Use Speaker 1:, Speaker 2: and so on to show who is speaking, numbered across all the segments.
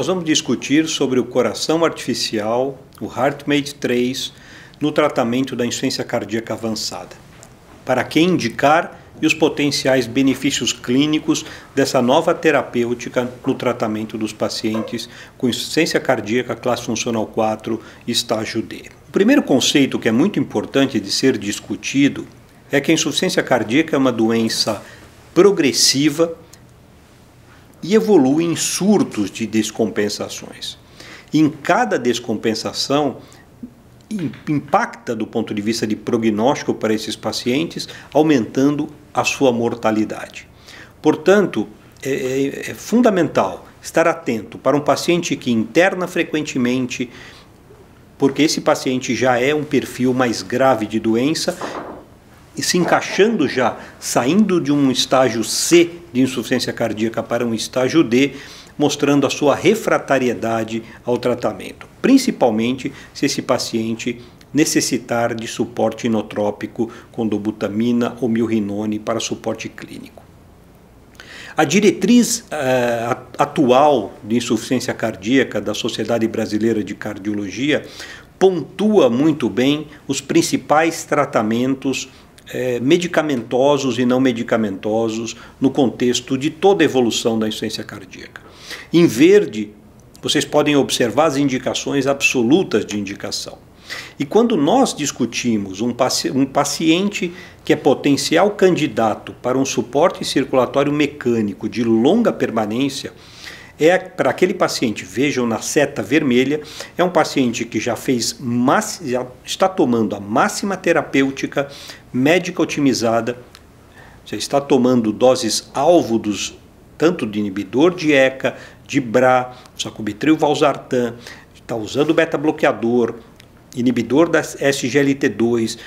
Speaker 1: nós vamos discutir sobre o coração artificial, o HeartMate 3, no tratamento da insuficiência cardíaca avançada. Para quem indicar e os potenciais benefícios clínicos dessa nova terapêutica no tratamento dos pacientes com insuficiência cardíaca classe funcional 4 estágio D. O primeiro conceito que é muito importante de ser discutido é que a insuficiência cardíaca é uma doença progressiva e evolui em surtos de descompensações. Em cada descompensação, impacta do ponto de vista de prognóstico para esses pacientes, aumentando a sua mortalidade. Portanto, é, é, é, fundamental estar atento para um paciente que interna frequentemente, porque esse paciente já é um perfil mais grave de doença se encaixando já, saindo de um estágio C de insuficiência cardíaca para um estágio D, mostrando a sua refratariedade ao tratamento, principalmente se esse paciente necessitar de suporte inotrópico com dobutamina ou milrinone para suporte clínico. A diretriz uh, atual de insuficiência cardíaca da Sociedade Brasileira de Cardiologia pontua muito bem os principais tratamentos é, medicamentosos e não medicamentosos no contexto de toda a evolução da insuficiência cardíaca. Em verde, vocês podem observar as indicações absolutas de indicação. E quando nós discutimos um, paci um paciente que é potencial candidato para um suporte circulatório mecânico de longa permanência, é para aquele paciente, vejam na seta vermelha, é um paciente que já fez, já está tomando a máxima terapêutica médica otimizada, já está tomando doses alvo dos, tanto de inibidor de ECA, de BRA, sacubitril valsartan, está usando beta-bloqueador, inibidor da SGLT2,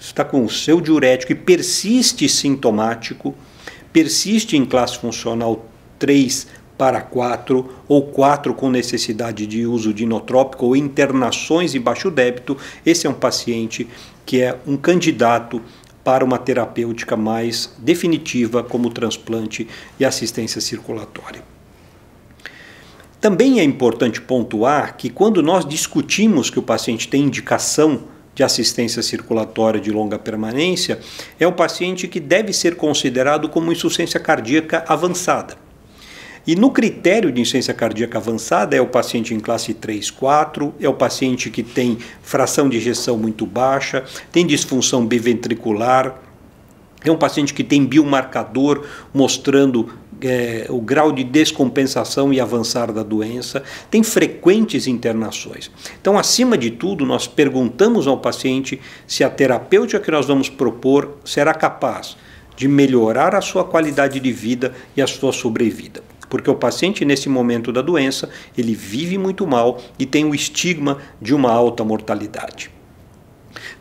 Speaker 1: está com o seu diurético e persiste sintomático, persiste em classe funcional 3 para quatro ou quatro com necessidade de uso de inotrópico ou internações e baixo débito, esse é um paciente que é um candidato para uma terapêutica mais definitiva, como transplante e assistência circulatória. Também é importante pontuar que quando nós discutimos que o paciente tem indicação de assistência circulatória de longa permanência, é um paciente que deve ser considerado como insuficiência cardíaca avançada. E no critério de insuficiência cardíaca avançada é o paciente em classe 3, 4, é o paciente que tem fração de ejeção muito baixa, tem disfunção biventricular, é um paciente que tem biomarcador mostrando é, o grau de descompensação e avançar da doença, tem frequentes internações. Então, acima de tudo, nós perguntamos ao paciente se a terapêutica que nós vamos propor será capaz de melhorar a sua qualidade de vida e a sua sobrevida porque o paciente nesse momento da doença, ele vive muito mal e tem o estigma de uma alta mortalidade.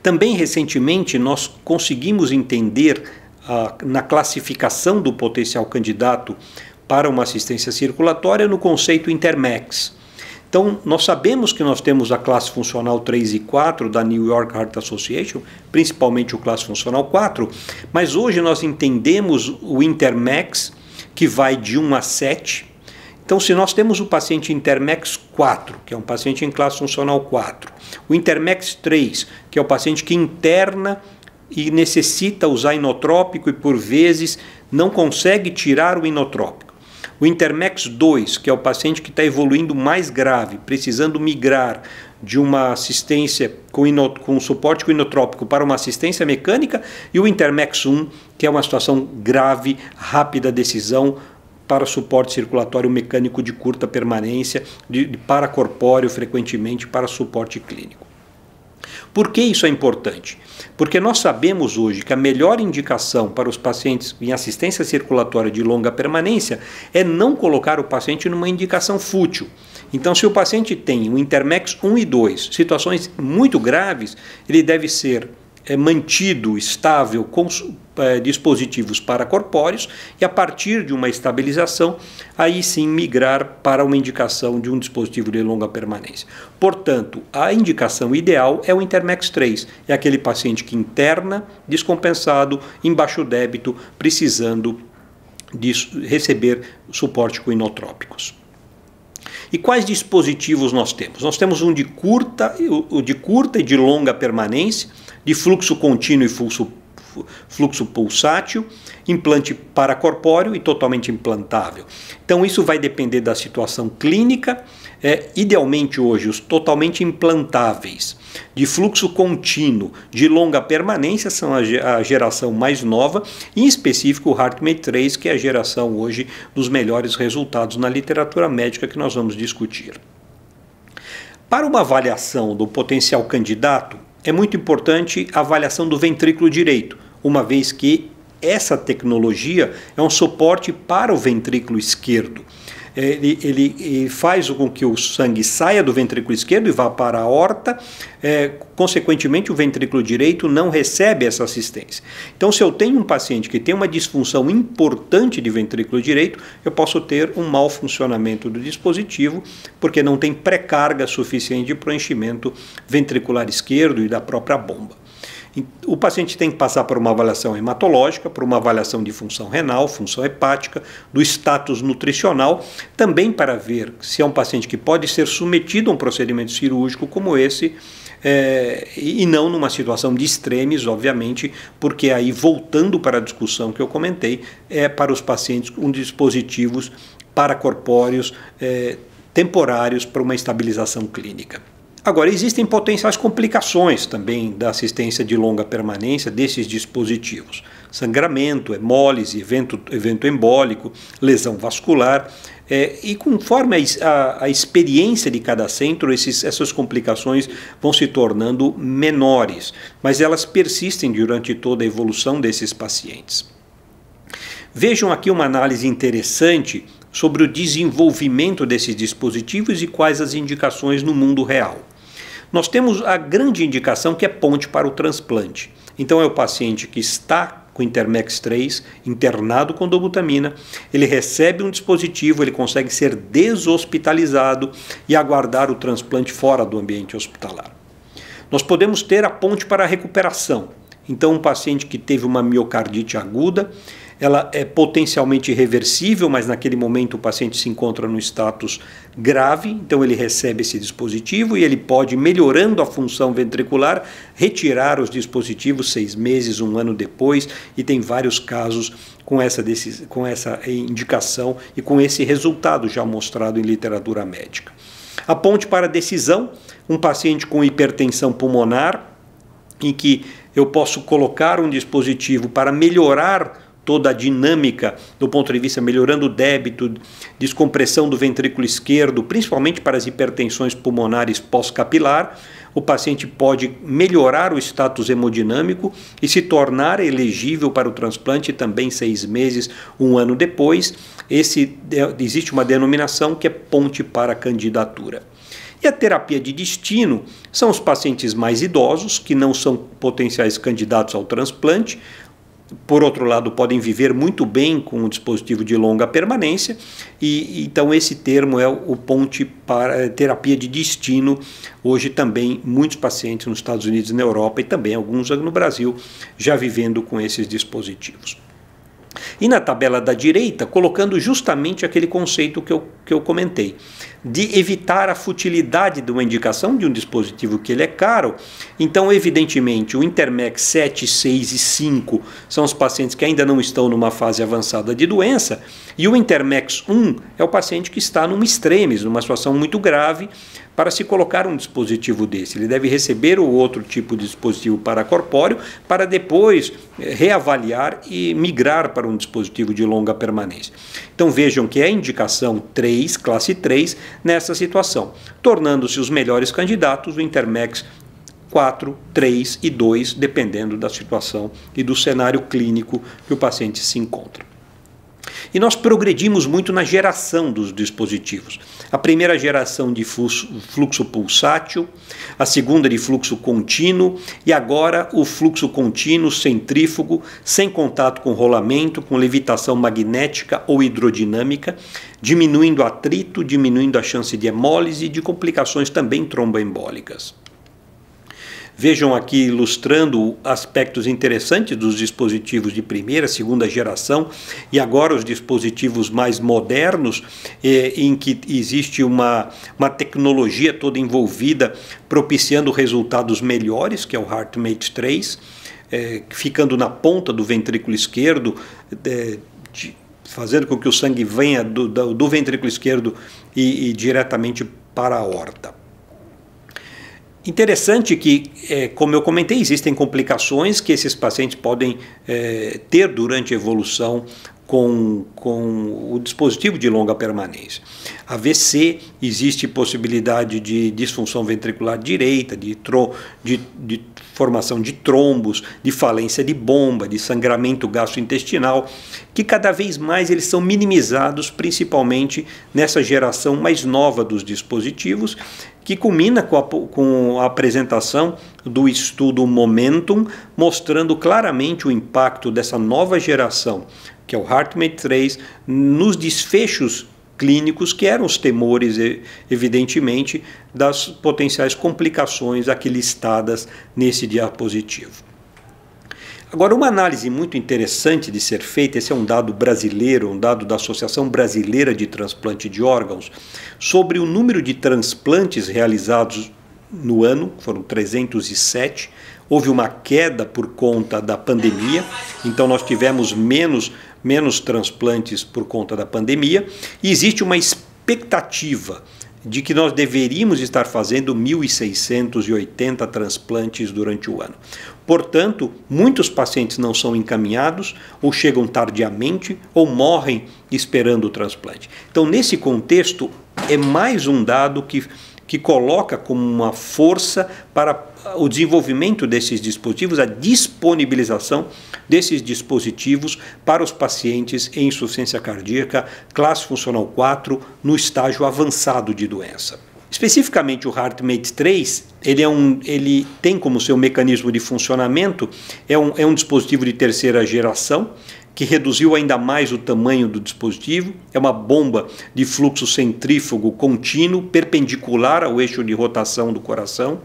Speaker 1: Também recentemente nós conseguimos entender ah, na classificação do potencial candidato para uma assistência circulatória no conceito Intermex. Então, nós sabemos que nós temos a classe funcional 3 e 4 da New York Heart Association, principalmente o classe funcional 4, mas hoje nós entendemos o Intermex que vai de 1 a 7. Então, se nós temos o paciente Intermex 4, que é um paciente em classe funcional 4, o Intermex 3, que é o paciente que interna e necessita usar inotrópico e por vezes não consegue tirar o inotrópico. O Intermex 2, que é o paciente que está evoluindo mais grave, precisando migrar de uma assistência com, ino, com suporte com inotrópico para uma assistência mecânica e o Intermex 1, que é uma situação grave, rápida decisão para suporte circulatório mecânico de curta permanência, de, de paracorpóreo frequentemente para suporte clínico. Por que isso é importante? Porque nós sabemos hoje que a melhor indicação para os pacientes em assistência circulatória de longa permanência é não colocar o paciente numa indicação fútil. Então, se o paciente tem o Intermex 1 e 2, situações muito graves, ele deve ser é, mantido estável com é, dispositivos paracorpóreos e, a partir de uma estabilização, aí sim migrar para uma indicação de um dispositivo de longa permanência. Portanto, a indicação ideal é o Intermex 3, é aquele paciente que interna, descompensado, em baixo débito, precisando de receber suporte com inotrópicos. E quais dispositivos nós temos? Nós temos um de curta, o de curta e de longa permanência, de fluxo contínuo e fluxo, fluxo pulsátil, implante paracorpóreo e totalmente implantável. Então, isso vai depender da situação clínica. É, idealmente hoje, os totalmente implantáveis, de fluxo contínuo, de longa permanência, são a, geração mais nova, em específico o HeartMate 3, que é a geração hoje dos melhores resultados na literatura médica que nós vamos discutir. Para uma avaliação do potencial candidato, é muito importante a avaliação do ventrículo direito, uma vez que essa tecnologia é um suporte para o ventrículo esquerdo ele, ele, ele, faz com que o sangue saia do ventrículo esquerdo e vá para a horta, é, consequentemente o ventrículo direito não recebe essa assistência. Então, se eu tenho um paciente que tem uma disfunção importante de ventrículo direito, eu posso ter um mau funcionamento do dispositivo, porque não tem pré-carga suficiente para o enchimento ventricular esquerdo e da própria bomba. O paciente tem que passar por uma avaliação hematológica, por uma avaliação de função renal, função hepática, do status nutricional, também para ver se é um paciente que pode ser submetido a um procedimento cirúrgico como esse. É, e não numa situação de extremes, obviamente, porque aí, voltando para a discussão que eu comentei, é para os pacientes com um dispositivos paracorpóreos é, temporários para uma estabilização clínica. Agora, existem potenciais complicações também da assistência de longa permanência desses dispositivos: sangramento, hemólise, evento, evento embólico, lesão vascular. É, e conforme a, a, a, experiência de cada centro, esses, essas complicações vão se tornando menores, mas elas persistem durante toda a evolução desses pacientes. Vejam aqui uma análise interessante sobre o desenvolvimento desses dispositivos e quais as indicações no mundo real. Nós temos a grande indicação que é ponte para o transplante. Então é o paciente que está com Intermex 3, internado com dobutamina, ele recebe um dispositivo, ele consegue ser deshospitalizado e aguardar o transplante fora do ambiente hospitalar. Nós podemos ter a ponte para a recuperação. Então, um paciente que teve uma miocardite aguda, ela é potencialmente reversível, mas naquele momento o paciente se encontra no status grave, então ele recebe esse dispositivo e ele pode, melhorando a função ventricular, retirar os dispositivos seis meses, um ano depois, e tem vários casos com essa, com essa indicação e com esse resultado já mostrado em literatura médica. A ponte para decisão, um paciente com hipertensão pulmonar, em que eu posso colocar um dispositivo para melhorar toda a dinâmica do ponto de vista melhorando o débito, descompressão do ventrículo esquerdo, principalmente para as hipertensões pulmonares pós-capilar, o paciente pode melhorar o status hemodinâmico e se tornar elegível para o transplante também seis meses, um ano depois. Esse, existe uma denominação que é ponte para a candidatura. E a terapia de destino são os pacientes mais idosos, que não são potenciais candidatos ao transplante, por outro lado, podem viver muito bem com um dispositivo de longa permanência, e então esse termo é o ponte para é, terapia de destino. Hoje também muitos pacientes nos Estados Unidos, na Europa e também alguns no Brasil já vivendo com esses dispositivos. E na tabela da direita, colocando justamente aquele conceito que eu, que eu comentei de evitar a futilidade de uma indicação de um dispositivo que ele é caro. Então, evidentemente, o Intermex 7, 6 e 5 são os pacientes que ainda não estão numa fase avançada de doença, e o Intermex 1 é o paciente que está numa extremis, numa situação muito grave, para se colocar um dispositivo desse. Ele deve receber o outro tipo de dispositivo paracorpóreo para depois eh, reavaliar e migrar para um dispositivo de longa permanência. Então vejam que a indicação 3, classe 3, nessa situação, tornando-se os melhores candidatos do Intermex 4, 3 e 2, dependendo da situação e do cenário clínico que o paciente se encontra. E nós progredimos muito na geração dos dispositivos. A primeira geração de fluxo, pulsátil, a segunda de fluxo contínuo e agora o fluxo contínuo centrífugo, sem contato com rolamento, com levitação magnética ou hidrodinâmica, diminuindo atrito, diminuindo a chance de hemólise e de complicações também tromboembólicas. Vejam aqui ilustrando aspectos interessantes dos dispositivos de primeira, segunda geração e agora os dispositivos mais modernos, eh, em que existe uma, uma tecnologia toda envolvida propiciando resultados melhores, que é o HeartMate 3, eh, ficando na ponta do ventrículo esquerdo. Eh, de, fazendo com que o sangue venha do, do, do ventrículo esquerdo e, e diretamente para a horta. Interessante que, é, como eu comentei, existem complicações que esses pacientes podem é, ter durante a evolução com, com o dispositivo de longa permanência. AVC, existe possibilidade de disfunção ventricular direita, de, tro, de, de formação de trombos, de falência de bomba, de sangramento gastrointestinal, que cada vez mais eles são minimizados, principalmente nessa geração mais nova dos dispositivos, que culmina com a, com a apresentação do estudo Momentum, mostrando claramente o impacto dessa nova geração que é o HeartMate 3, nos desfechos clínicos, que eram os temores, evidentemente, das potenciais complicações aqui listadas nesse diapositivo. Agora, uma análise muito interessante de ser feita, esse é um dado brasileiro, um dado da Associação Brasileira de Transplante de Órgãos, sobre o número de transplantes realizados no ano, foram 307. Houve uma queda por conta da pandemia, então nós tivemos menos menos transplantes por conta da pandemia, e existe uma expectativa de que nós deveríamos estar fazendo 1.680 transplantes durante o ano. Portanto, muitos pacientes não são encaminhados ou chegam tardiamente ou morrem esperando o transplante. Então, nesse contexto, é mais um dado que que coloca como uma força para o desenvolvimento desses dispositivos, a disponibilização desses dispositivos para os pacientes em insuficiência cardíaca classe funcional 4 no estágio avançado de doença. Especificamente o HeartMate 3, ele, é um, ele tem como seu mecanismo de funcionamento, é um, é um dispositivo de terceira geração, que reduziu ainda mais o tamanho do dispositivo. É uma bomba de fluxo centrífugo contínuo, perpendicular ao eixo de rotação do coração,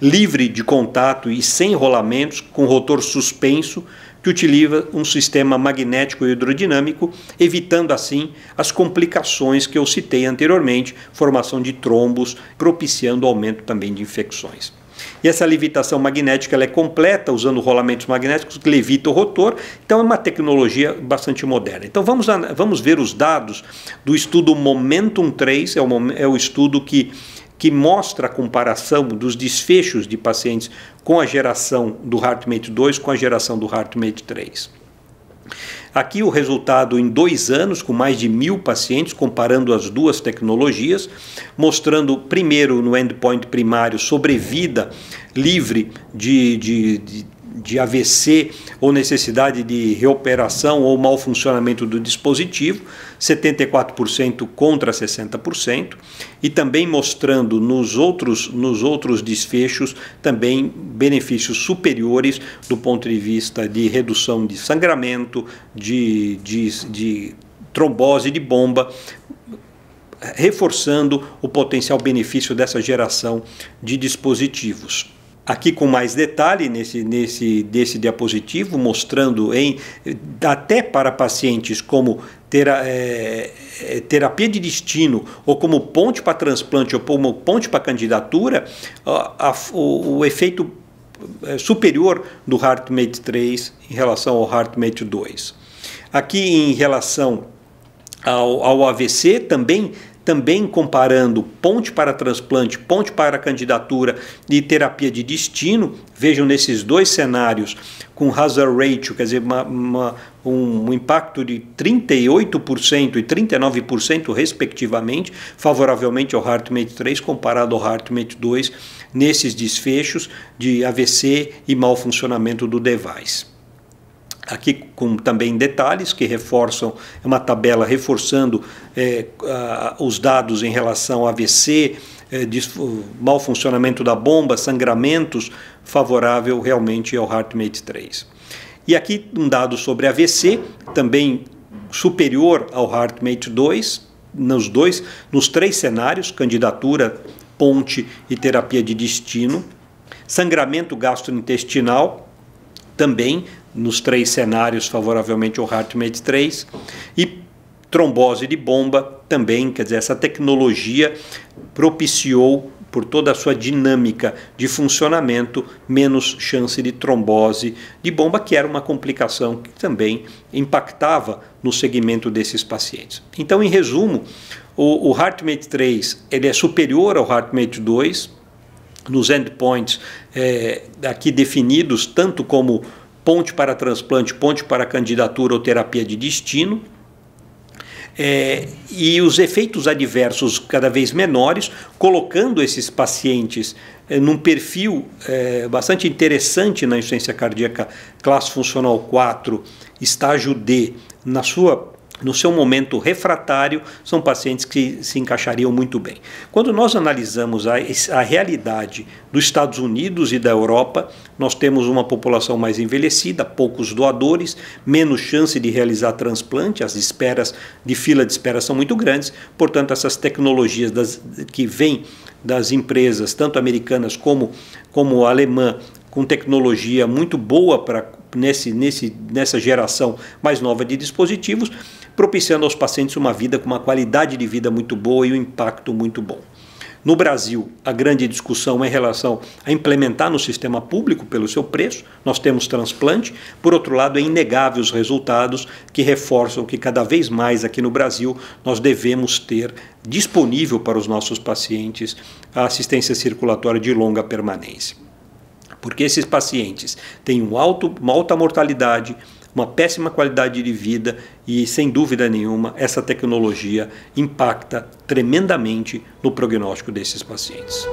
Speaker 1: livre de contato e sem rolamentos, com rotor suspenso, que utiliza um sistema magnético e hidrodinâmico, evitando assim as complicações que eu citei anteriormente, formação de trombos, propiciando o aumento também de infecções. E essa levitação magnética ela é completa usando rolamentos magnéticos que levita o rotor. Então é uma tecnologia bastante moderna. Então vamos, vamos ver os dados do estudo Momentum 3, é o, é o estudo que que mostra a comparação dos desfechos de pacientes com a geração do HeartMate 2 com a geração do HeartMate 3. Aqui o resultado em dois anos, com mais de mil pacientes, comparando as duas tecnologias, mostrando primeiro no endpoint primário sobrevida livre de, de, de de AVC ou necessidade de reoperação ou mau funcionamento do dispositivo, 74% contra 60%, e também mostrando nos outros, nos outros desfechos também benefícios superiores do ponto de vista de redução de sangramento, de, de, de trombose de bomba, reforçando o potencial benefício dessa geração de dispositivos aqui com mais detalhe nesse, nesse desse diapositivo, mostrando em até para pacientes como tera, é, é, terapia de destino ou como ponte para transplante ou como ponte para candidatura, a, a, o, o efeito é, superior do HeartMate 3 em relação ao HeartMate 2. Aqui em relação ao, ao AVC também também comparando ponte para transplante, ponte para candidatura e terapia de destino, vejam nesses dois cenários, com hazard ratio, quer dizer, uma, uma, um, impacto de 38% e 39%, respectivamente, favoravelmente ao HeartMate 3 comparado ao HeartMate 2, nesses desfechos de AVC e mau funcionamento do device aqui com também detalhes que reforçam, é uma tabela reforçando é, os dados em relação a AVC, é, mau funcionamento da bomba, sangramentos, favorável realmente ao HeartMate 3. E aqui um dado sobre AVC, também superior ao HeartMate 2, nos dois, nos três cenários, candidatura, ponte e terapia de destino, sangramento gastrointestinal, também nos três cenários favoravelmente o HeartMate 3 e trombose de bomba também, quer dizer, essa tecnologia propiciou por toda a sua dinâmica de funcionamento, menos chance de trombose de bomba, que era uma complicação que também impactava no segmento desses pacientes. Então, em resumo, o, o HeartMate 3 ele é superior ao HeartMate 2 nos endpoints é, aqui definidos tanto como ponte para transplante, ponte para candidatura ou terapia de destino. É, e os efeitos adversos cada vez menores, colocando esses pacientes é, num perfil é, bastante interessante na insuficiência cardíaca classe funcional 4, estágio D, na sua no seu momento refratário, são pacientes que se encaixariam muito bem. Quando nós analisamos a, a, realidade dos Estados Unidos e da Europa, nós temos uma população mais envelhecida, poucos doadores, menos chance de realizar transplante, as esperas de fila de espera são muito grandes, portanto, essas tecnologias das, que vêm das empresas, tanto americanas como, como alemã, com tecnologia muito boa para nesse, nesse, nessa geração mais nova de dispositivos, propiciando aos pacientes uma vida com uma qualidade de vida muito boa e um impacto muito bom. No Brasil, a grande discussão é em relação a implementar no sistema público pelo seu preço. Nós temos transplante. Por outro lado, é inegável os resultados que reforçam que cada vez mais aqui no Brasil nós devemos ter disponível para os nossos pacientes a assistência circulatória de longa permanência porque esses pacientes têm um alto, uma alta mortalidade, uma péssima qualidade de vida e, sem dúvida nenhuma, essa tecnologia impacta tremendamente no prognóstico desses pacientes.